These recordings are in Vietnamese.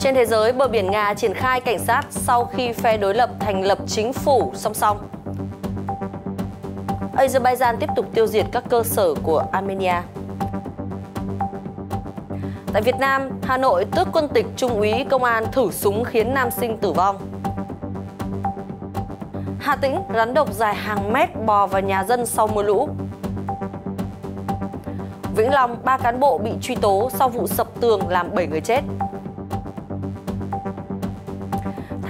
Trên thế giới, bờ biển Nga triển khai cảnh sát sau khi phe đối lập thành lập chính phủ song song. Azerbaijan tiếp tục tiêu diệt các cơ sở của Armenia. Tại Việt Nam, Hà Nội tước quân tịch trung úy công an thử súng khiến nam sinh tử vong. Hà Tĩnh rắn độc dài hàng mét bò vào nhà dân sau mưa lũ. Vĩnh Long, ba cán bộ bị truy tố sau vụ sập tường làm 7 người chết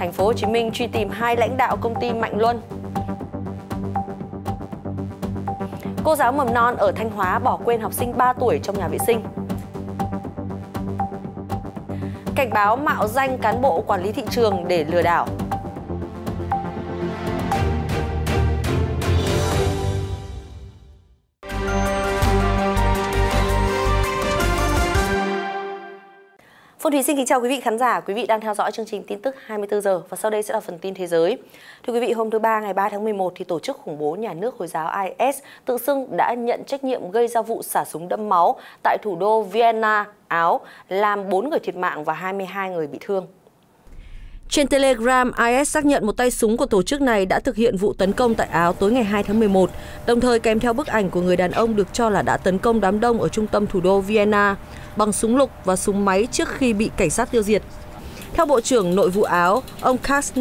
thành phố Hồ Chí Minh truy tìm hai lãnh đạo công ty Mạnh Luân. Cô giáo mầm non ở Thanh Hóa bỏ quên học sinh 3 tuổi trong nhà vệ sinh. Cảnh báo mạo danh cán bộ quản lý thị trường để lừa đảo. Phương Thúy xin kính chào quý vị khán giả, quý vị đang theo dõi chương trình tin tức 24 giờ và sau đây sẽ là phần tin thế giới. Thưa quý vị, hôm thứ ba ngày 3 tháng 11 thì tổ chức khủng bố nhà nước Hồi giáo IS tự xưng đã nhận trách nhiệm gây ra vụ xả súng đẫm máu tại thủ đô Vienna, Áo, làm 4 người thiệt mạng và 22 người bị thương. Trên Telegram, IS xác nhận một tay súng của tổ chức này đã thực hiện vụ tấn công tại Áo tối ngày 2 tháng 11, đồng thời kèm theo bức ảnh của người đàn ông được cho là đã tấn công đám đông ở trung tâm thủ đô Vienna bằng súng lục và súng máy trước khi bị cảnh sát tiêu diệt. Theo Bộ trưởng Nội vụ Áo, ông Kars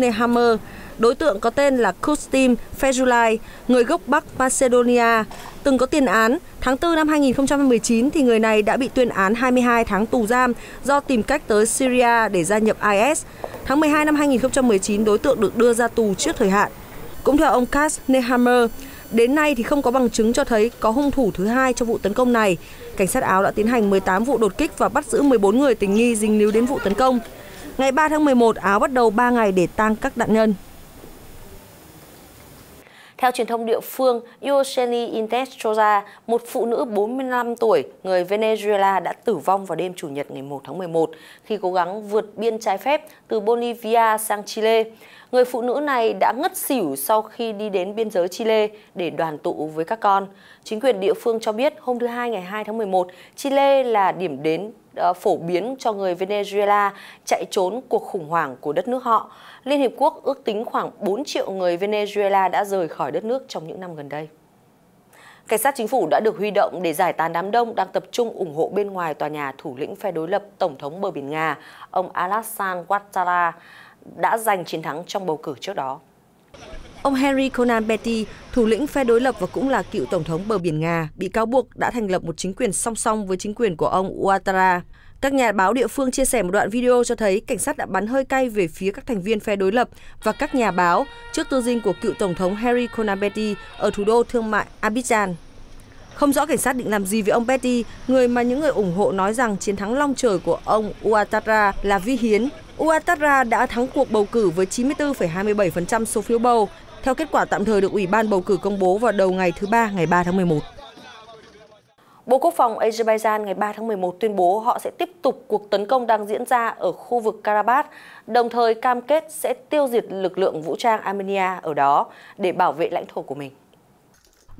đối tượng có tên là Kustim Fezulai, người gốc Bắc Macedonia, từng có tiền án. Tháng 4 năm 2019 thì người này đã bị tuyên án 22 tháng tù giam do tìm cách tới Syria để gia nhập IS. Tháng 12 năm 2019, đối tượng được đưa ra tù trước thời hạn. Cũng theo ông Kass Nehammer, đến nay thì không có bằng chứng cho thấy có hung thủ thứ hai cho vụ tấn công này. Cảnh sát Áo đã tiến hành 18 vụ đột kích và bắt giữ 14 người tình nghi dính líu đến vụ tấn công. Ngày 3 tháng 11, Áo bắt đầu 3 ngày để tang các nạn nhân. Theo truyền thông địa phương, Yoseli Intestroza, một phụ nữ 45 tuổi, người Venezuela đã tử vong vào đêm Chủ nhật ngày 1 tháng 11 khi cố gắng vượt biên trái phép từ Bolivia sang Chile. Người phụ nữ này đã ngất xỉu sau khi đi đến biên giới Chile để đoàn tụ với các con. Chính quyền địa phương cho biết hôm thứ Hai ngày 2 tháng 11, Chile là điểm đến ờ, phổ biến cho người Venezuela chạy trốn cuộc khủng hoảng của đất nước họ. Liên Hiệp Quốc ước tính khoảng 4 triệu người Venezuela đã rời khỏi đất nước trong những năm gần đây. Cảnh sát chính phủ đã được huy động để giải tán đám đông đang tập trung ủng hộ bên ngoài tòa nhà thủ lĩnh phe đối lập Tổng thống bờ biển Nga, ông Alassane Ouattara đã giành chiến thắng trong bầu cử trước đó. Ông Henry Conan Betty, thủ lĩnh phe đối lập và cũng là cựu tổng thống bờ biển Nga, bị cáo buộc đã thành lập một chính quyền song song với chính quyền của ông Ouattara. Các nhà báo địa phương chia sẻ một đoạn video cho thấy cảnh sát đã bắn hơi cay về phía các thành viên phe đối lập và các nhà báo trước tư dinh của cựu tổng thống Henry Conan ở thủ đô thương mại Abidjan. Không rõ cảnh sát định làm gì với ông Betty, người mà những người ủng hộ nói rằng chiến thắng long trời của ông Ouattara là vi hiến. Ouattara đã thắng cuộc bầu cử với 94,27% số phiếu bầu, theo kết quả tạm thời được Ủy ban bầu cử công bố vào đầu ngày thứ Ba ngày 3 tháng 11. Bộ Quốc phòng Azerbaijan ngày 3 tháng 11 tuyên bố họ sẽ tiếp tục cuộc tấn công đang diễn ra ở khu vực Karabakh, đồng thời cam kết sẽ tiêu diệt lực lượng vũ trang Armenia ở đó để bảo vệ lãnh thổ của mình.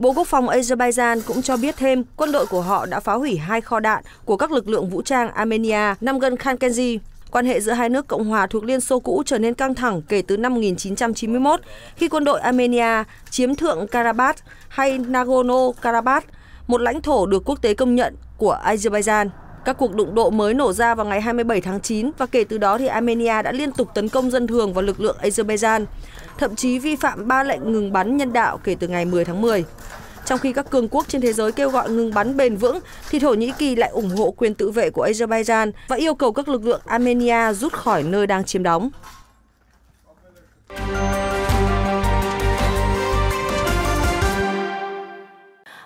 Bộ Quốc phòng Azerbaijan cũng cho biết thêm quân đội của họ đã phá hủy hai kho đạn của các lực lượng vũ trang Armenia nằm gần Khankenji. Quan hệ giữa hai nước Cộng hòa thuộc Liên Xô cũ trở nên căng thẳng kể từ năm 1991 khi quân đội Armenia chiếm thượng Karabakh hay Nagorno-Karabakh, một lãnh thổ được quốc tế công nhận của Azerbaijan. Các cuộc đụng độ mới nổ ra vào ngày 27 tháng 9 và kể từ đó thì Armenia đã liên tục tấn công dân thường và lực lượng Azerbaijan, thậm chí vi phạm ba lệnh ngừng bắn nhân đạo kể từ ngày 10 tháng 10. Trong khi các cường quốc trên thế giới kêu gọi ngừng bắn bền vững, thì Thổ Nhĩ Kỳ lại ủng hộ quyền tự vệ của Azerbaijan và yêu cầu các lực lượng Armenia rút khỏi nơi đang chiếm đóng.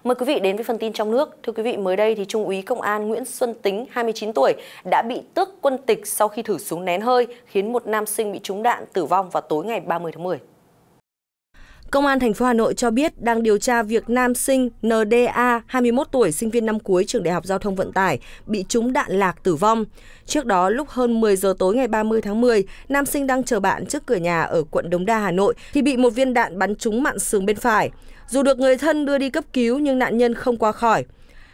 Mời quý vị đến với phần tin trong nước. Thưa quý vị, mới đây thì Trung úy Công an Nguyễn Xuân Tính, 29 tuổi, đã bị tước quân tịch sau khi thử súng nén hơi, khiến một nam sinh bị trúng đạn tử vong vào tối ngày 30 tháng 10. Công an thành phố Hà Nội cho biết đang điều tra việc nam sinh NDA 21 tuổi sinh viên năm cuối trường Đại học Giao thông Vận tải bị trúng đạn lạc tử vong. Trước đó lúc hơn 10 giờ tối ngày 30 tháng 10, nam sinh đang chờ bạn trước cửa nhà ở quận Đống Đa Hà Nội thì bị một viên đạn bắn trúng mạn sườn bên phải. Dù được người thân đưa đi cấp cứu nhưng nạn nhân không qua khỏi.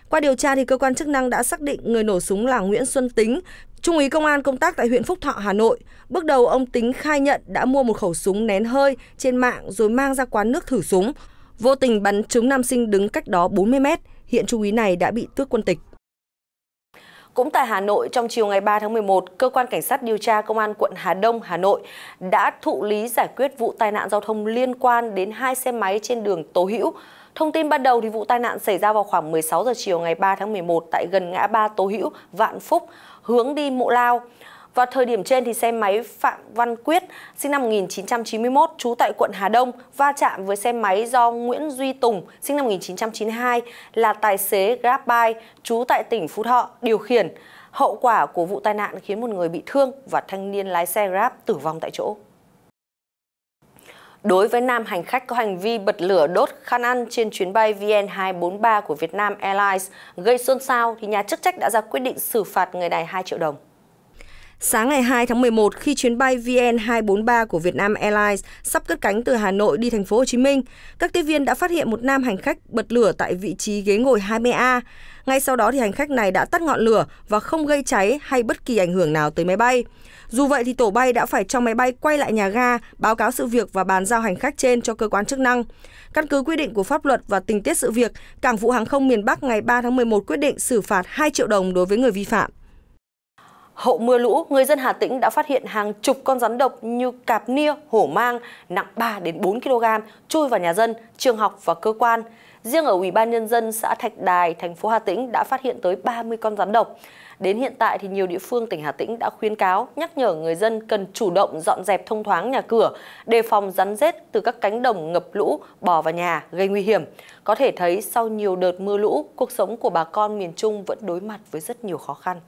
Qua điều tra thì cơ quan chức năng đã xác định người nổ súng là Nguyễn Xuân Tính, trung úy công an công tác tại huyện Phúc Thọ, Hà Nội. Bước đầu ông Tính khai nhận đã mua một khẩu súng nén hơi trên mạng rồi mang ra quán nước thử súng, vô tình bắn trúng nam sinh đứng cách đó 40 mét. Hiện trung úy này đã bị tước quân tịch. Cũng tại Hà Nội, trong chiều ngày 3 tháng 11, Cơ quan Cảnh sát điều tra Công an quận Hà Đông, Hà Nội đã thụ lý giải quyết vụ tai nạn giao thông liên quan đến hai xe máy trên đường Tố Hữu. Thông tin ban đầu thì vụ tai nạn xảy ra vào khoảng 16 giờ chiều ngày 3 tháng 11 tại gần ngã ba Tố Hữu, Vạn Phúc, hướng đi Mộ Lao. Vào thời điểm trên thì xe máy Phạm Văn Quyết sinh năm 1991 trú tại quận Hà Đông va chạm với xe máy do Nguyễn Duy Tùng sinh năm 1992 là tài xế Grabbike trú tại tỉnh Phú Thọ điều khiển. Hậu quả của vụ tai nạn khiến một người bị thương và thanh niên lái xe Grab tử vong tại chỗ. Đối với nam hành khách có hành vi bật lửa đốt khăn ăn trên chuyến bay VN243 của Vietnam Airlines gây xôn xao thì nhà chức trách đã ra quyết định xử phạt người này 2 triệu đồng. Sáng ngày 2 tháng 11, khi chuyến bay VN243 của Vietnam Airlines sắp cất cánh từ Hà Nội đi thành phố Hồ Chí Minh, các tiếp viên đã phát hiện một nam hành khách bật lửa tại vị trí ghế ngồi 20A. Ngay sau đó thì hành khách này đã tắt ngọn lửa và không gây cháy hay bất kỳ ảnh hưởng nào tới máy bay. Dù vậy thì tổ bay đã phải cho máy bay quay lại nhà ga, báo cáo sự việc và bàn giao hành khách trên cho cơ quan chức năng. Căn cứ quy định của pháp luật và tình tiết sự việc, Cảng vụ hàng không miền Bắc ngày 3 tháng 11 quyết định xử phạt 2 triệu đồng đối với người vi phạm. Hậu mưa lũ, người dân Hà Tĩnh đã phát hiện hàng chục con rắn độc như cạp nia, hổ mang nặng 3 đến 4 kg chui vào nhà dân, trường học và cơ quan. Riêng ở Ủy ban nhân dân xã Thạch Đài, thành phố Hà Tĩnh đã phát hiện tới 30 con rắn độc. Đến hiện tại thì nhiều địa phương tỉnh Hà Tĩnh đã khuyến cáo nhắc nhở người dân cần chủ động dọn dẹp thông thoáng nhà cửa, đề phòng rắn rết từ các cánh đồng ngập lũ bò vào nhà gây nguy hiểm. Có thể thấy sau nhiều đợt mưa lũ, cuộc sống của bà con miền Trung vẫn đối mặt với rất nhiều khó khăn.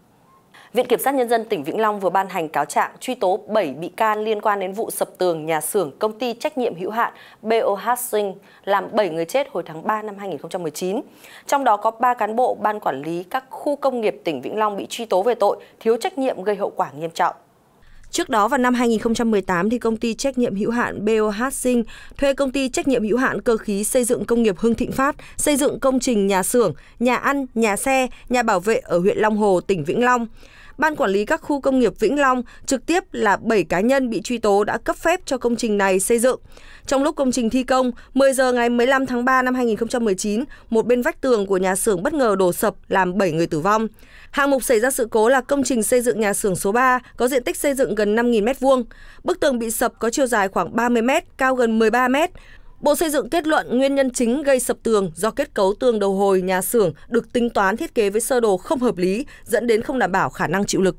Viện Kiểm sát Nhân dân tỉnh Vĩnh Long vừa ban hành cáo trạng truy tố 7 bị can liên quan đến vụ sập tường nhà xưởng công ty trách nhiệm hữu hạn BOH Sinh làm 7 người chết hồi tháng 3 năm 2019. Trong đó có 3 cán bộ Ban Quản lý các khu công nghiệp tỉnh Vĩnh Long bị truy tố về tội thiếu trách nhiệm gây hậu quả nghiêm trọng. Trước đó vào năm 2018 thì công ty trách nhiệm hữu hạn BOH Sinh thuê công ty trách nhiệm hữu hạn cơ khí xây dựng công nghiệp Hưng Thịnh Phát xây dựng công trình nhà xưởng, nhà ăn, nhà xe, nhà bảo vệ ở huyện Long Hồ, tỉnh Vĩnh Long. Ban quản lý các khu công nghiệp Vĩnh Long trực tiếp là 7 cá nhân bị truy tố đã cấp phép cho công trình này xây dựng. Trong lúc công trình thi công, 10 giờ ngày 15 tháng 3 năm 2019, một bên vách tường của nhà xưởng bất ngờ đổ sập làm 7 người tử vong. Hạng mục xảy ra sự cố là công trình xây dựng nhà xưởng số 3 có diện tích xây dựng gần 5.000 m2. Bức tường bị sập có chiều dài khoảng 30 m, cao gần 13 m. Bộ Xây dựng kết luận nguyên nhân chính gây sập tường do kết cấu tường đầu hồi nhà xưởng được tính toán thiết kế với sơ đồ không hợp lý dẫn đến không đảm bảo khả năng chịu lực.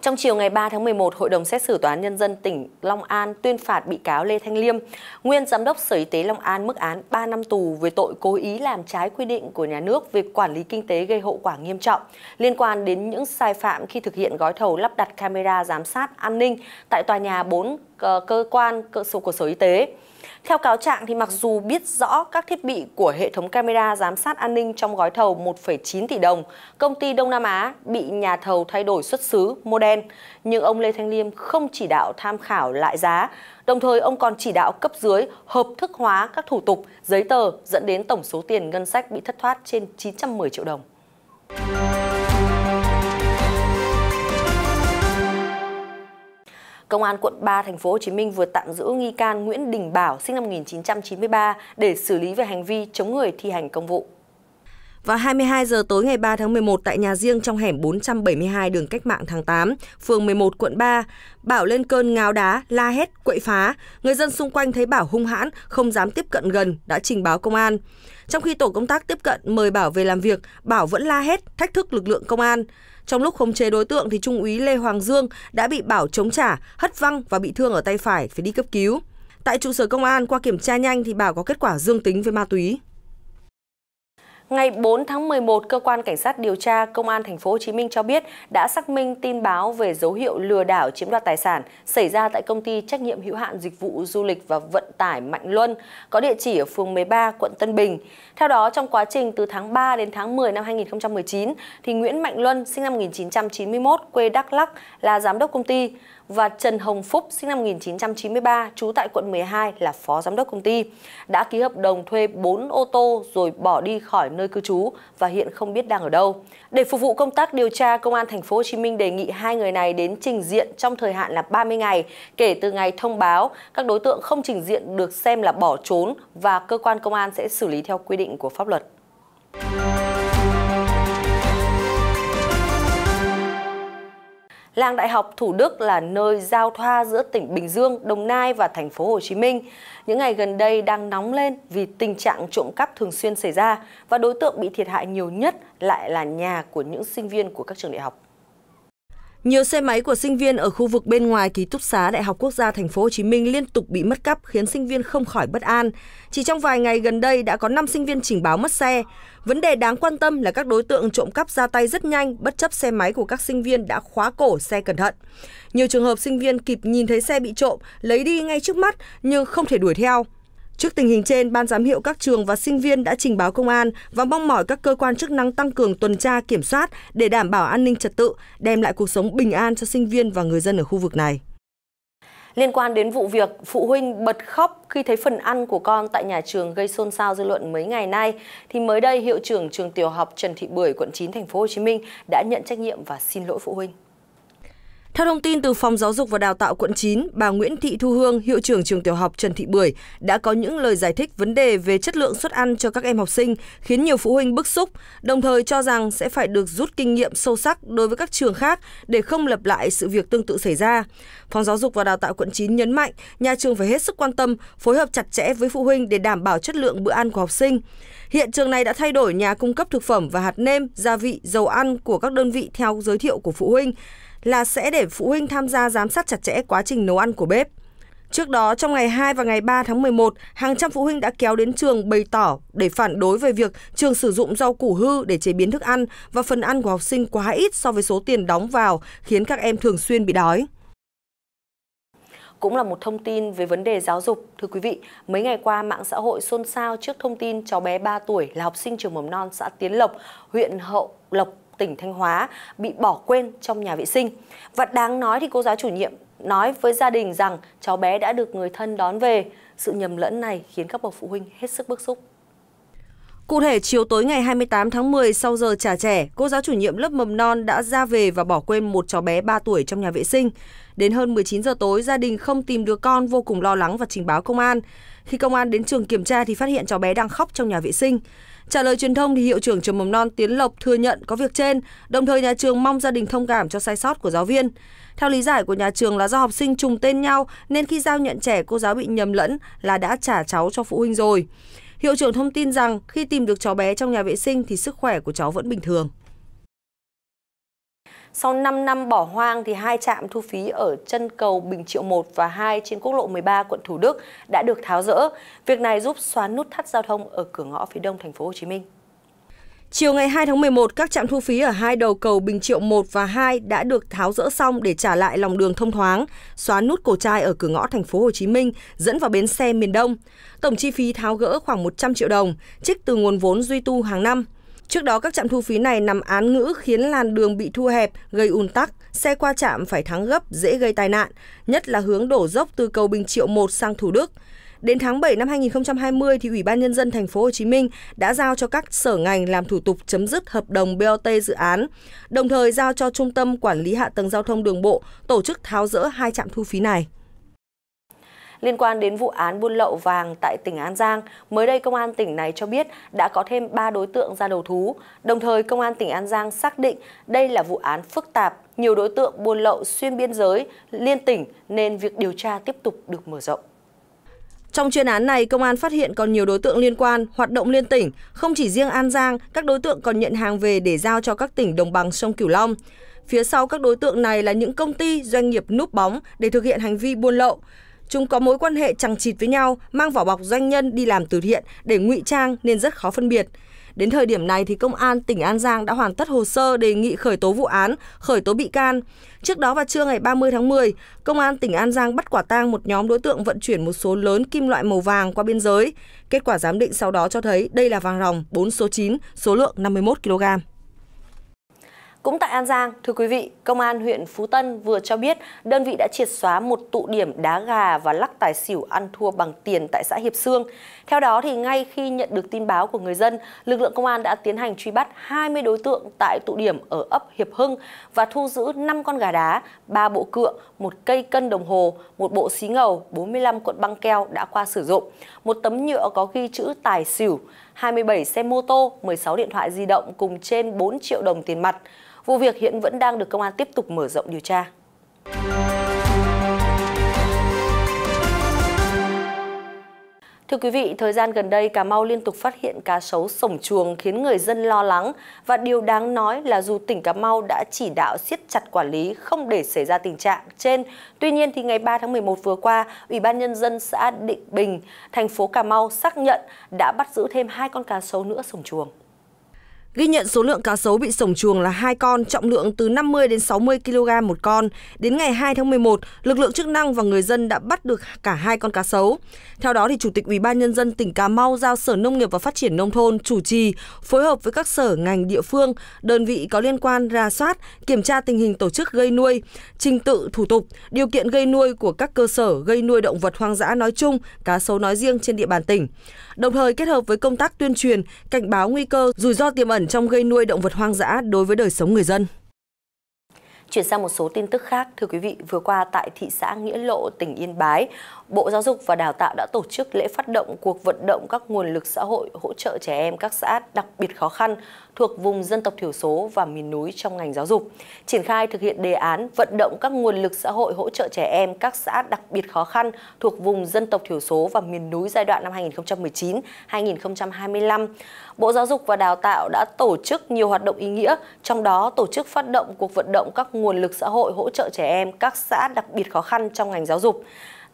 Trong chiều ngày 3 tháng 11, Hội đồng xét xử Tòa án Nhân dân tỉnh Long An tuyên phạt bị cáo Lê Thanh Liêm, nguyên giám đốc Sở Y tế Long An mức án 3 năm tù về tội cố ý làm trái quy định của nhà nước về quản lý kinh tế gây hậu quả nghiêm trọng liên quan đến những sai phạm khi thực hiện gói thầu lắp đặt camera giám sát an ninh tại tòa nhà 4 ờ, cơ quan cơ sở của Sở Y tế. Theo cáo trạng thì mặc dù biết rõ các thiết bị của hệ thống camera giám sát an ninh trong gói thầu 1,9 tỷ đồng, công ty Đông Nam Á bị nhà thầu thay đổi xuất xứ Model, nhưng ông Lê Thanh Liêm không chỉ đạo tham khảo lại giá, đồng thời ông còn chỉ đạo cấp dưới hợp thức hóa các thủ tục, giấy tờ dẫn đến tổng số tiền ngân sách bị thất thoát trên 910 triệu đồng. Công an quận 3 thành phố Hồ Chí Minh vừa tạm giữ nghi can Nguyễn Đình Bảo sinh năm 1993 để xử lý về hành vi chống người thi hành công vụ. Vào 22 giờ tối ngày 3 tháng 11 tại nhà riêng trong hẻm 472 đường Cách mạng tháng 8, phường 11 quận 3, Bảo lên cơn ngáo đá, la hét, quậy phá. Người dân xung quanh thấy Bảo hung hãn, không dám tiếp cận gần, đã trình báo công an. Trong khi tổ công tác tiếp cận mời Bảo về làm việc, Bảo vẫn la hét, thách thức lực lượng công an. Trong lúc khống chế đối tượng thì Trung úy Lê Hoàng Dương đã bị Bảo chống trả, hất văng và bị thương ở tay phải phải đi cấp cứu. Tại trụ sở công an, qua kiểm tra nhanh thì Bảo có kết quả dương tính với ma túy. Ngày 4 tháng 11, cơ quan cảnh sát điều tra công an thành phố Hồ Chí Minh cho biết đã xác minh tin báo về dấu hiệu lừa đảo chiếm đoạt tài sản xảy ra tại công ty trách nhiệm hữu hạn dịch vụ du lịch và vận tải Mạnh Luân có địa chỉ ở phường 13, quận Tân Bình. Theo đó, trong quá trình từ tháng 3 đến tháng 10 năm 2019 thì Nguyễn Mạnh Luân sinh năm 1991 quê Đắk Lắk là giám đốc công ty và Trần Hồng Phúc sinh năm 1993 trú tại quận 12 là phó giám đốc công ty đã ký hợp đồng thuê 4 ô tô rồi bỏ đi khỏi nơi cư trú và hiện không biết đang ở đâu. Để phục vụ công tác điều tra, công an thành phố Hồ Chí Minh đề nghị hai người này đến trình diện trong thời hạn là 30 ngày kể từ ngày thông báo các đối tượng không trình diện được xem là bỏ trốn và cơ quan công an sẽ xử lý theo quy định của pháp luật. Làng Đại học Thủ Đức là nơi giao thoa giữa tỉnh Bình Dương, Đồng Nai và thành phố Hồ Chí Minh. Những ngày gần đây đang nóng lên vì tình trạng trộm cắp thường xuyên xảy ra và đối tượng bị thiệt hại nhiều nhất lại là nhà của những sinh viên của các trường đại học. Nhiều xe máy của sinh viên ở khu vực bên ngoài ký túc xá Đại học Quốc gia Thành phố Hồ Chí Minh liên tục bị mất cắp khiến sinh viên không khỏi bất an. Chỉ trong vài ngày gần đây đã có 5 sinh viên trình báo mất xe. Vấn đề đáng quan tâm là các đối tượng trộm cắp ra tay rất nhanh, bất chấp xe máy của các sinh viên đã khóa cổ xe cẩn thận. Nhiều trường hợp sinh viên kịp nhìn thấy xe bị trộm, lấy đi ngay trước mắt nhưng không thể đuổi theo. Trước tình hình trên, Ban giám hiệu các trường và sinh viên đã trình báo công an và mong mỏi các cơ quan chức năng tăng cường tuần tra kiểm soát để đảm bảo an ninh trật tự, đem lại cuộc sống bình an cho sinh viên và người dân ở khu vực này. Liên quan đến vụ việc phụ huynh bật khóc khi thấy phần ăn của con tại nhà trường gây xôn xao dư luận mấy ngày nay, thì mới đây hiệu trưởng trường tiểu học Trần Thị Bưởi, quận 9, thành phố Hồ Chí Minh đã nhận trách nhiệm và xin lỗi phụ huynh. Theo thông tin từ Phòng Giáo dục và Đào tạo quận 9, bà Nguyễn Thị Thu Hương, hiệu trưởng trường tiểu học Trần Thị Bưởi đã có những lời giải thích vấn đề về chất lượng suất ăn cho các em học sinh, khiến nhiều phụ huynh bức xúc, đồng thời cho rằng sẽ phải được rút kinh nghiệm sâu sắc đối với các trường khác để không lặp lại sự việc tương tự xảy ra. Phòng Giáo dục và Đào tạo quận 9 nhấn mạnh, nhà trường phải hết sức quan tâm, phối hợp chặt chẽ với phụ huynh để đảm bảo chất lượng bữa ăn của học sinh. Hiện trường này đã thay đổi nhà cung cấp thực phẩm và hạt nêm, gia vị, dầu ăn của các đơn vị theo giới thiệu của phụ huynh là sẽ để phụ huynh tham gia giám sát chặt chẽ quá trình nấu ăn của bếp. Trước đó, trong ngày 2 và ngày 3 tháng 11, hàng trăm phụ huynh đã kéo đến trường bày tỏ để phản đối về việc trường sử dụng rau củ hư để chế biến thức ăn và phần ăn của học sinh quá ít so với số tiền đóng vào, khiến các em thường xuyên bị đói cũng là một thông tin về vấn đề giáo dục. Thưa quý vị, mấy ngày qua mạng xã hội xôn xao trước thông tin cháu bé 3 tuổi là học sinh trường mầm non xã Tiến Lộc, huyện Hậu Lộc, tỉnh Thanh Hóa bị bỏ quên trong nhà vệ sinh. Và đáng nói thì cô giáo chủ nhiệm nói với gia đình rằng cháu bé đã được người thân đón về. Sự nhầm lẫn này khiến các bậc phụ huynh hết sức bức xúc. Cụ thể, chiều tối ngày 28 tháng 10 sau giờ trả trẻ, cô giáo chủ nhiệm lớp mầm non đã ra về và bỏ quên một cháu bé 3 tuổi trong nhà vệ sinh. Đến hơn 19 giờ tối, gia đình không tìm được con vô cùng lo lắng và trình báo công an. Khi công an đến trường kiểm tra thì phát hiện cháu bé đang khóc trong nhà vệ sinh. Trả lời truyền thông thì hiệu trưởng trường mầm non Tiến Lộc thừa nhận có việc trên, đồng thời nhà trường mong gia đình thông cảm cho sai sót của giáo viên. Theo lý giải của nhà trường là do học sinh trùng tên nhau nên khi giao nhận trẻ cô giáo bị nhầm lẫn là đã trả cháu cho phụ huynh rồi. Hiệu trưởng thông tin rằng khi tìm được cháu bé trong nhà vệ sinh thì sức khỏe của cháu vẫn bình thường. Sau 5 năm bỏ hoang thì hai trạm thu phí ở chân cầu Bình Triệu 1 và 2 trên quốc lộ 13 quận Thủ Đức đã được tháo rỡ. Việc này giúp xóa nút thắt giao thông ở cửa ngõ phía đông thành phố Hồ Chí Minh. Chiều ngày 2 tháng 11, các trạm thu phí ở hai đầu cầu Bình Triệu 1 và 2 đã được tháo rỡ xong để trả lại lòng đường thông thoáng, xóa nút cổ chai ở cửa ngõ thành phố Hồ Chí Minh dẫn vào bến xe miền Đông. Tổng chi phí tháo gỡ khoảng 100 triệu đồng, trích từ nguồn vốn duy tu hàng năm. Trước đó, các trạm thu phí này nằm án ngữ khiến làn đường bị thu hẹp, gây ùn tắc, xe qua trạm phải thắng gấp, dễ gây tai nạn, nhất là hướng đổ dốc từ cầu Bình Triệu 1 sang Thủ Đức. Đến tháng 7 năm 2020 thì Ủy ban nhân dân thành phố Hồ Chí Minh đã giao cho các sở ngành làm thủ tục chấm dứt hợp đồng BOT dự án, đồng thời giao cho Trung tâm quản lý hạ tầng giao thông đường bộ tổ chức tháo rỡ hai trạm thu phí này liên quan đến vụ án buôn lậu vàng tại tỉnh An Giang. Mới đây, Công an tỉnh này cho biết đã có thêm 3 đối tượng ra đầu thú. Đồng thời, Công an tỉnh An Giang xác định đây là vụ án phức tạp, nhiều đối tượng buôn lậu xuyên biên giới, liên tỉnh nên việc điều tra tiếp tục được mở rộng. Trong chuyên án này, công an phát hiện còn nhiều đối tượng liên quan, hoạt động liên tỉnh. Không chỉ riêng An Giang, các đối tượng còn nhận hàng về để giao cho các tỉnh đồng bằng sông Cửu Long. Phía sau các đối tượng này là những công ty, doanh nghiệp núp bóng để thực hiện hành vi buôn lậu. Chúng có mối quan hệ chằng chịt với nhau, mang vỏ bọc doanh nhân đi làm từ thiện để ngụy trang nên rất khó phân biệt. Đến thời điểm này thì công an tỉnh An Giang đã hoàn tất hồ sơ đề nghị khởi tố vụ án, khởi tố bị can. Trước đó vào trưa ngày 30 tháng 10, công an tỉnh An Giang bắt quả tang một nhóm đối tượng vận chuyển một số lớn kim loại màu vàng qua biên giới. Kết quả giám định sau đó cho thấy đây là vàng ròng 4 số 9, số lượng 51 kg. Cũng tại An Giang, thưa quý vị, Công an huyện Phú Tân vừa cho biết đơn vị đã triệt xóa một tụ điểm đá gà và lắc tài xỉu ăn thua bằng tiền tại xã Hiệp Sương. Theo đó, thì ngay khi nhận được tin báo của người dân, lực lượng công an đã tiến hành truy bắt 20 đối tượng tại tụ điểm ở ấp Hiệp Hưng và thu giữ 5 con gà đá, 3 bộ cựa, một cây cân đồng hồ, một bộ xí ngầu, 45 cuộn băng keo đã qua sử dụng, một tấm nhựa có ghi chữ tài xỉu, 27 xe mô tô, 16 điện thoại di động cùng trên 4 triệu đồng tiền mặt. Vụ việc hiện vẫn đang được công an tiếp tục mở rộng điều tra. Thưa quý vị, thời gian gần đây Cà Mau liên tục phát hiện cá sấu sổng chuồng khiến người dân lo lắng và điều đáng nói là dù tỉnh Cà Mau đã chỉ đạo siết chặt quản lý không để xảy ra tình trạng trên, tuy nhiên thì ngày 3 tháng 11 vừa qua, Ủy ban nhân dân xã Định Bình, thành phố Cà Mau xác nhận đã bắt giữ thêm hai con cá sấu nữa sổng chuồng. Ghi nhận số lượng cá sấu bị sổng chuồng là hai con, trọng lượng từ 50 đến 60 kg một con. Đến ngày 2 tháng 11, lực lượng chức năng và người dân đã bắt được cả hai con cá sấu. Theo đó thì Chủ tịch Ủy ban nhân dân tỉnh Cà Mau giao Sở Nông nghiệp và Phát triển nông thôn chủ trì phối hợp với các sở ngành địa phương, đơn vị có liên quan ra soát, kiểm tra tình hình tổ chức gây nuôi, trình tự thủ tục, điều kiện gây nuôi của các cơ sở gây nuôi động vật hoang dã nói chung, cá sấu nói riêng trên địa bàn tỉnh. Đồng thời kết hợp với công tác tuyên truyền, cảnh báo nguy cơ rủi ro tiềm ẩn trong gây nuôi động vật hoang dã đối với đời sống người dân. Chuyển sang một số tin tức khác, thưa quý vị, vừa qua tại thị xã Nghĩa Lộ, tỉnh Yên Bái, Bộ Giáo dục và Đào tạo đã tổ chức lễ phát động cuộc vận động các nguồn lực xã hội hỗ trợ trẻ em các xã đặc biệt khó khăn thuộc vùng dân tộc thiểu số và miền núi trong ngành giáo dục. Triển khai thực hiện đề án vận động các nguồn lực xã hội hỗ trợ trẻ em các xã đặc biệt khó khăn thuộc vùng dân tộc thiểu số và miền núi giai đoạn năm 2019-2025. Bộ Giáo dục và Đào tạo đã tổ chức nhiều hoạt động ý nghĩa, trong đó tổ chức phát động cuộc vận động các nguồn lực xã hội hỗ trợ trẻ em các xã đặc biệt khó khăn trong ngành giáo dục.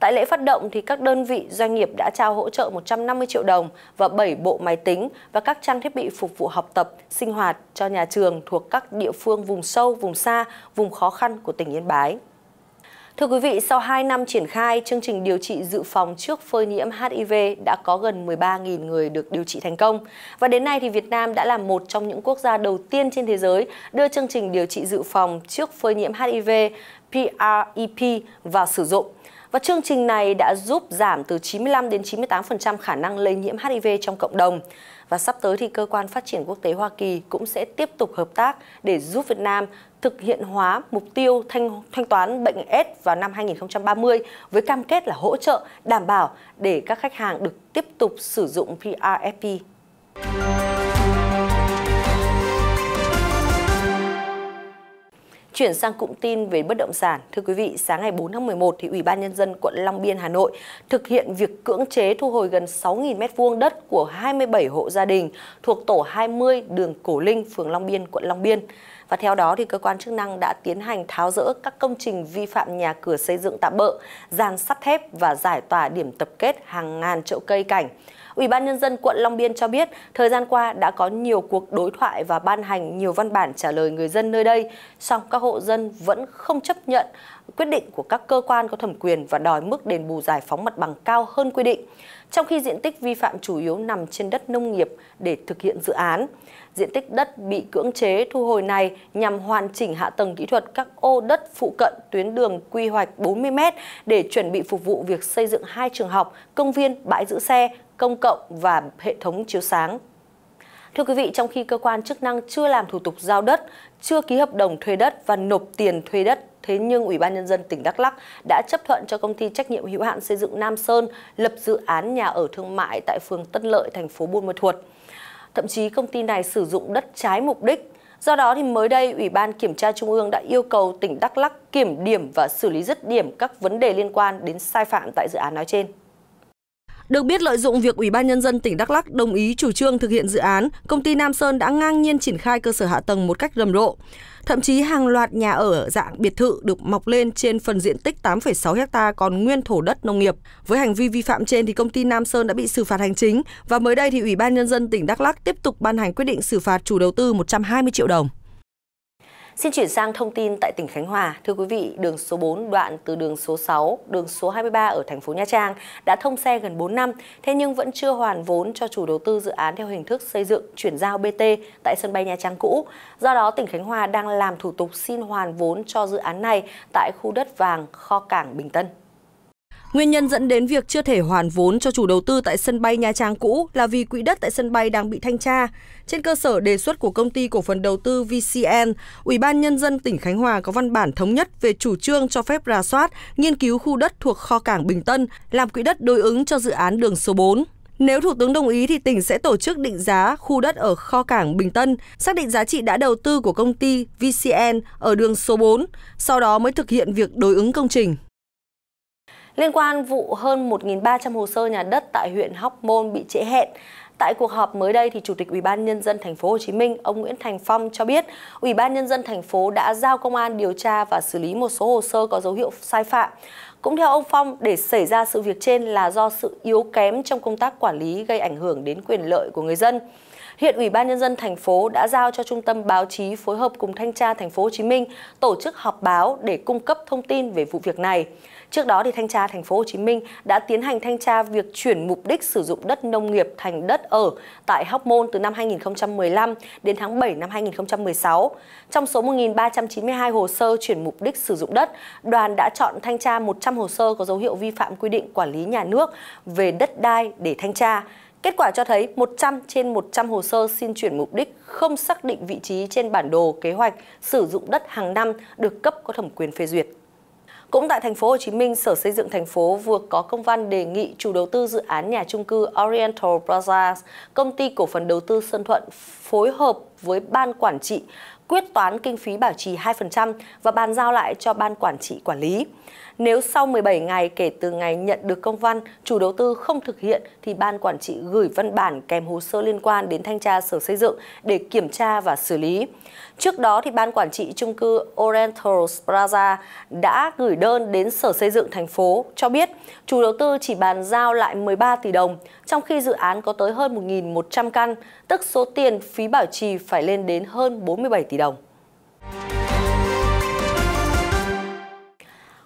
Tại lễ phát động thì các đơn vị doanh nghiệp đã trao hỗ trợ 150 triệu đồng và 7 bộ máy tính và các trang thiết bị phục vụ học tập, sinh hoạt cho nhà trường thuộc các địa phương vùng sâu, vùng xa, vùng khó khăn của tỉnh Yên Bái. Thưa quý vị, sau 2 năm triển khai, chương trình điều trị dự phòng trước phơi nhiễm HIV đã có gần 13.000 người được điều trị thành công. Và đến nay thì Việt Nam đã là một trong những quốc gia đầu tiên trên thế giới đưa chương trình điều trị dự phòng trước phơi nhiễm HIV PREP vào sử dụng. Và chương trình này đã giúp giảm từ 95 đến 98% khả năng lây nhiễm HIV trong cộng đồng. Và sắp tới thì cơ quan phát triển quốc tế Hoa Kỳ cũng sẽ tiếp tục hợp tác để giúp Việt Nam thực hiện hóa mục tiêu thanh, thanh toán bệnh s vào năm 2030 với cam kết là hỗ trợ đảm bảo để các khách hàng được tiếp tục sử dụng PRFP. Chuyển sang cụm tin về bất động sản, thưa quý vị, sáng ngày 4 tháng 11 thì Ủy ban nhân dân quận Long Biên Hà Nội thực hiện việc cưỡng chế thu hồi gần 6.000 m2 đất của 27 hộ gia đình thuộc tổ 20 đường Cổ Linh, phường Long Biên, quận Long Biên. Và theo đó thì cơ quan chức năng đã tiến hành tháo rỡ các công trình vi phạm nhà cửa xây dựng tạm bỡ, dàn sắt thép và giải tỏa điểm tập kết hàng ngàn chậu cây cảnh. Ủy ban nhân dân quận Long Biên cho biết, thời gian qua đã có nhiều cuộc đối thoại và ban hành nhiều văn bản trả lời người dân nơi đây, song các hộ dân vẫn không chấp nhận quyết định của các cơ quan có thẩm quyền và đòi mức đền bù giải phóng mặt bằng cao hơn quy định. Trong khi diện tích vi phạm chủ yếu nằm trên đất nông nghiệp để thực hiện dự án, diện tích đất bị cưỡng chế thu hồi này nhằm hoàn chỉnh hạ tầng kỹ thuật các ô đất phụ cận tuyến đường quy hoạch 40m để chuẩn bị phục vụ việc xây dựng hai trường học, công viên, bãi giữ xe, công cộng và hệ thống chiếu sáng. Thưa quý vị, trong khi cơ quan chức năng chưa làm thủ tục giao đất, chưa ký hợp đồng thuê đất và nộp tiền thuê đất, thế nhưng Ủy ban Nhân dân tỉnh Đắk Lắc đã chấp thuận cho công ty trách nhiệm hữu hạn xây dựng Nam Sơn lập dự án nhà ở thương mại tại phường Tân Lợi, thành phố Buôn Ma Thuột. Thậm chí công ty này sử dụng đất trái mục đích. Do đó thì mới đây Ủy ban Kiểm tra Trung ương đã yêu cầu tỉnh Đắk Lắc kiểm điểm và xử lý dứt điểm các vấn đề liên quan đến sai phạm tại dự án nói trên. Được biết lợi dụng việc Ủy ban nhân dân tỉnh Đắk Lắk đồng ý chủ trương thực hiện dự án, công ty Nam Sơn đã ngang nhiên triển khai cơ sở hạ tầng một cách rầm rộ. Thậm chí hàng loạt nhà ở dạng biệt thự được mọc lên trên phần diện tích 8,6 ha còn nguyên thổ đất nông nghiệp. Với hành vi vi phạm trên thì công ty Nam Sơn đã bị xử phạt hành chính và mới đây thì Ủy ban nhân dân tỉnh Đắk Lắk tiếp tục ban hành quyết định xử phạt chủ đầu tư 120 triệu đồng. Xin chuyển sang thông tin tại tỉnh Khánh Hòa. Thưa quý vị, đường số 4 đoạn từ đường số 6, đường số 23 ở thành phố Nha Trang đã thông xe gần 4 năm, thế nhưng vẫn chưa hoàn vốn cho chủ đầu tư dự án theo hình thức xây dựng chuyển giao BT tại sân bay Nha Trang cũ. Do đó, tỉnh Khánh Hòa đang làm thủ tục xin hoàn vốn cho dự án này tại khu đất vàng kho cảng Bình Tân. Nguyên nhân dẫn đến việc chưa thể hoàn vốn cho chủ đầu tư tại sân bay Nha Trang cũ là vì quỹ đất tại sân bay đang bị thanh tra. Trên cơ sở đề xuất của công ty cổ phần đầu tư VCN, Ủy ban Nhân dân tỉnh Khánh Hòa có văn bản thống nhất về chủ trương cho phép ra soát, nghiên cứu khu đất thuộc kho cảng Bình Tân, làm quỹ đất đối ứng cho dự án đường số 4. Nếu Thủ tướng đồng ý thì tỉnh sẽ tổ chức định giá khu đất ở kho cảng Bình Tân, xác định giá trị đã đầu tư của công ty VCN ở đường số 4, sau đó mới thực hiện việc đối ứng công trình. Liên quan vụ hơn 1.300 hồ sơ nhà đất tại huyện Hóc Môn bị trễ hẹn, Tại cuộc họp mới đây thì Chủ tịch Ủy ban nhân dân thành phố Hồ Chí Minh, ông Nguyễn Thành Phong cho biết, Ủy ban nhân dân thành phố đã giao công an điều tra và xử lý một số hồ sơ có dấu hiệu sai phạm. Cũng theo ông Phong, để xảy ra sự việc trên là do sự yếu kém trong công tác quản lý gây ảnh hưởng đến quyền lợi của người dân. Hiện Ủy ban nhân dân thành phố đã giao cho Trung tâm báo chí phối hợp cùng thanh tra thành phố Hồ Chí Minh tổ chức họp báo để cung cấp thông tin về vụ việc này. Trước đó thì thanh tra thành phố Hồ Chí Minh đã tiến hành thanh tra việc chuyển mục đích sử dụng đất nông nghiệp thành đất ở tại Hóc Môn từ năm 2015 đến tháng 7 năm 2016. Trong số 1.392 hồ sơ chuyển mục đích sử dụng đất, đoàn đã chọn thanh tra 100 hồ sơ có dấu hiệu vi phạm quy định quản lý nhà nước về đất đai để thanh tra. Kết quả cho thấy 100 trên 100 hồ sơ xin chuyển mục đích không xác định vị trí trên bản đồ kế hoạch sử dụng đất hàng năm được cấp có thẩm quyền phê duyệt. Cũng tại thành phố Hồ Chí Minh, Sở Xây dựng thành phố vừa có công văn đề nghị chủ đầu tư dự án nhà chung cư Oriental Plaza, công ty cổ phần đầu tư Sơn Thuận phối hợp với ban quản trị quyết toán kinh phí bảo trì 2% và bàn giao lại cho ban quản trị quản lý. Nếu sau 17 ngày kể từ ngày nhận được công văn, chủ đầu tư không thực hiện thì ban quản trị gửi văn bản kèm hồ sơ liên quan đến thanh tra Sở Xây dựng để kiểm tra và xử lý. Trước đó thì ban quản trị chung cư Oriental Plaza đã gửi đơn đến Sở Xây dựng thành phố cho biết chủ đầu tư chỉ bàn giao lại 13 tỷ đồng, trong khi dự án có tới hơn 1.100 căn, tức số tiền phí bảo trì phải lên đến hơn 47 tỷ đồng.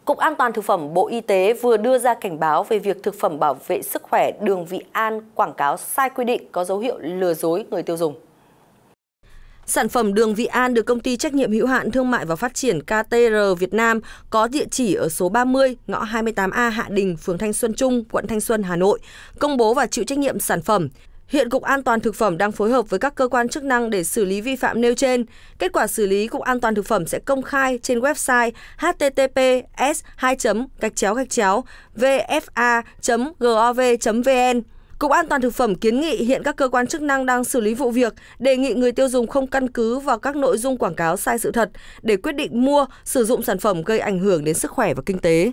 Cục An toàn Thực phẩm Bộ Y tế vừa đưa ra cảnh báo về việc thực phẩm bảo vệ sức khỏe đường vị an quảng cáo sai quy định có dấu hiệu lừa dối người tiêu dùng. Sản phẩm đường vị an được công ty trách nhiệm hữu hạn thương mại và phát triển KTR Việt Nam có địa chỉ ở số 30, ngõ 28A Hạ Đình, phường Thanh Xuân Trung, quận Thanh Xuân, Hà Nội, công bố và chịu trách nhiệm sản phẩm. Hiện Cục An toàn Thực phẩm đang phối hợp với các cơ quan chức năng để xử lý vi phạm nêu trên. Kết quả xử lý Cục An toàn Thực phẩm sẽ công khai trên website https 2 gạch chéo gạch chéo vfa gov vn Cục An toàn Thực phẩm kiến nghị hiện các cơ quan chức năng đang xử lý vụ việc, đề nghị người tiêu dùng không căn cứ vào các nội dung quảng cáo sai sự thật để quyết định mua, sử dụng sản phẩm gây ảnh hưởng đến sức khỏe và kinh tế.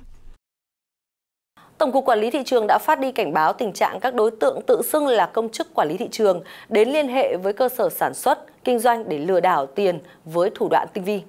Tổng cục Quản lý thị trường đã phát đi cảnh báo tình trạng các đối tượng tự xưng là công chức quản lý thị trường đến liên hệ với cơ sở sản xuất, kinh doanh để lừa đảo tiền với thủ đoạn tinh vi.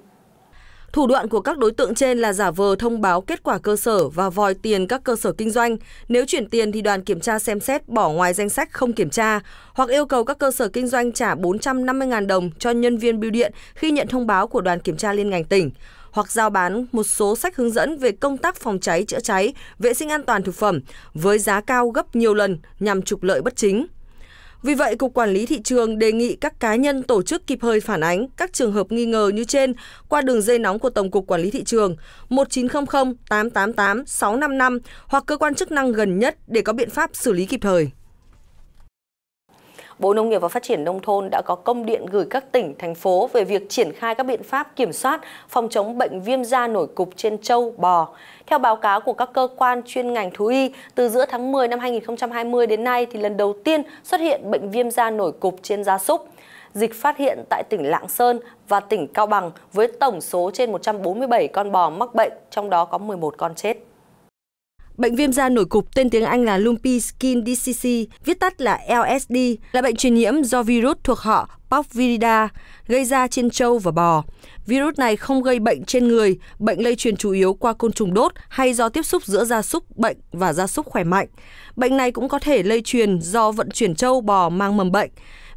Thủ đoạn của các đối tượng trên là giả vờ thông báo kết quả cơ sở và vòi tiền các cơ sở kinh doanh. Nếu chuyển tiền thì đoàn kiểm tra xem xét bỏ ngoài danh sách không kiểm tra hoặc yêu cầu các cơ sở kinh doanh trả 450.000 đồng cho nhân viên bưu điện khi nhận thông báo của đoàn kiểm tra liên ngành tỉnh hoặc giao bán một số sách hướng dẫn về công tác phòng cháy chữa cháy, vệ sinh an toàn thực phẩm với giá cao gấp nhiều lần nhằm trục lợi bất chính. Vì vậy, Cục Quản lý Thị trường đề nghị các cá nhân tổ chức kịp thời phản ánh các trường hợp nghi ngờ như trên qua đường dây nóng của Tổng cục Quản lý Thị trường 1900 888 655 hoặc cơ quan chức năng gần nhất để có biện pháp xử lý kịp thời. Bộ Nông nghiệp và Phát triển Nông thôn đã có công điện gửi các tỉnh, thành phố về việc triển khai các biện pháp kiểm soát, phòng chống bệnh viêm da nổi cục trên trâu, bò. Theo báo cáo của các cơ quan chuyên ngành thú y, từ giữa tháng 10 năm 2020 đến nay thì lần đầu tiên xuất hiện bệnh viêm da nổi cục trên gia súc dịch phát hiện tại tỉnh Lạng Sơn và tỉnh Cao Bằng với tổng số trên 147 con bò mắc bệnh, trong đó có 11 con chết. Bệnh viêm da nổi cục tên tiếng Anh là Lumpy Skin Disease, viết tắt là LSD, là bệnh truyền nhiễm do virus thuộc họ Porphyria gây ra trên trâu và bò. Virus này không gây bệnh trên người, bệnh lây truyền chủ yếu qua côn trùng đốt hay do tiếp xúc giữa gia súc bệnh và gia súc khỏe mạnh. Bệnh này cũng có thể lây truyền do vận chuyển trâu bò mang mầm bệnh.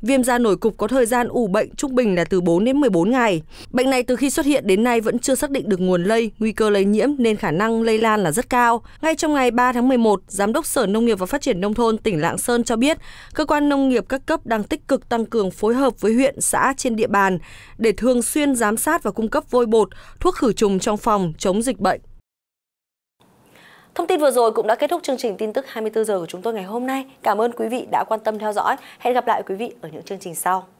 Viêm da nổi cục có thời gian ủ bệnh trung bình là từ 4 đến 14 ngày. Bệnh này từ khi xuất hiện đến nay vẫn chưa xác định được nguồn lây, nguy cơ lây nhiễm nên khả năng lây lan là rất cao. Ngay trong ngày 3 tháng 11, Giám đốc Sở Nông nghiệp và Phát triển Nông thôn tỉnh Lạng Sơn cho biết, cơ quan nông nghiệp các cấp đang tích cực tăng cường phối hợp với huyện, xã trên địa bàn để thường xuyên giám sát và cung cấp vôi bột, thuốc khử trùng trong phòng chống dịch bệnh. Thông tin vừa rồi cũng đã kết thúc chương trình tin tức 24 giờ của chúng tôi ngày hôm nay. Cảm ơn quý vị đã quan tâm theo dõi. Hẹn gặp lại quý vị ở những chương trình sau.